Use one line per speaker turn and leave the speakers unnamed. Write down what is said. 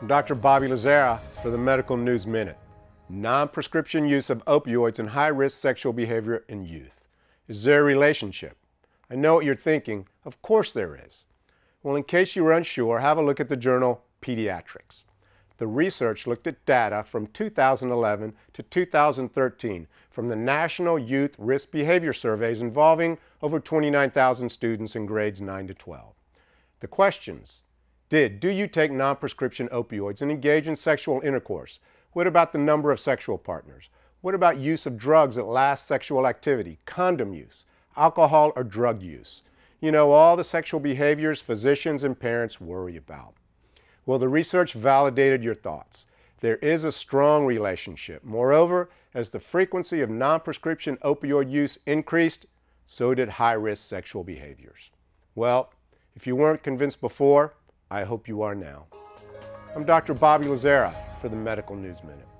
I'm Dr. Bobby Lazara for the Medical News Minute. Non-prescription use of opioids and high-risk sexual behavior in youth. Is there a relationship? I know what you're thinking. Of course there is. Well, in case you were unsure, have a look at the journal Pediatrics. The research looked at data from 2011 to 2013 from the National Youth Risk Behavior Surveys involving over 29,000 students in grades 9 to 12. The questions did, do you take non-prescription opioids and engage in sexual intercourse? What about the number of sexual partners? What about use of drugs at last sexual activity, condom use, alcohol or drug use? You know, all the sexual behaviors physicians and parents worry about. Well, the research validated your thoughts. There is a strong relationship. Moreover, as the frequency of non-prescription opioid use increased, so did high-risk sexual behaviors. Well, if you weren't convinced before, I hope you are now. I'm Dr. Bobby Lazera for the Medical News Minute.